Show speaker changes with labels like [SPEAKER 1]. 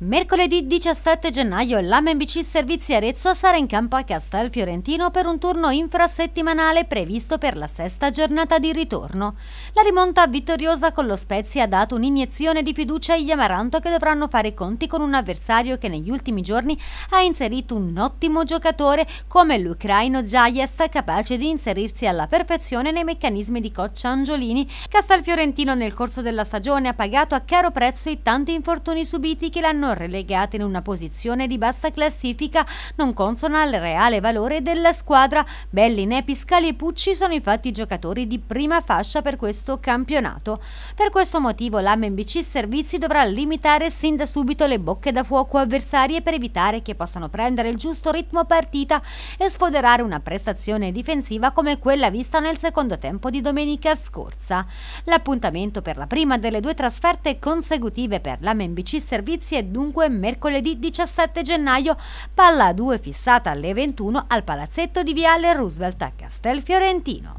[SPEAKER 1] Mercoledì 17 gennaio l'AMBC Servizi Arezzo sarà in campo a Castel Fiorentino per un turno infrasettimanale previsto per la sesta giornata di ritorno. La rimonta vittoriosa con lo Spezia ha dato un'iniezione di fiducia agli Amaranto che dovranno fare conti con un avversario che negli ultimi giorni ha inserito un ottimo giocatore come l'ucraino Zajest capace di inserirsi alla perfezione nei meccanismi di coach Angiolini. Castel Fiorentino nel corso della stagione ha pagato a caro prezzo i tanti infortuni subiti che l'hanno sono relegate in una posizione di bassa classifica non consona al reale valore della squadra. Belline, Piscali e Pucci sono infatti giocatori di prima fascia per questo campionato. Per questo motivo l'AMBC Servizi dovrà limitare sin da subito le bocche da fuoco avversarie per evitare che possano prendere il giusto ritmo partita e sfoderare una prestazione difensiva come quella vista nel secondo tempo di domenica scorsa. L'appuntamento per la prima delle due trasferte consecutive per l'AMBC Servizi è 2 dunque mercoledì 17 gennaio, palla 2 fissata alle 21 al palazzetto di Viale Roosevelt a Castel Fiorentino.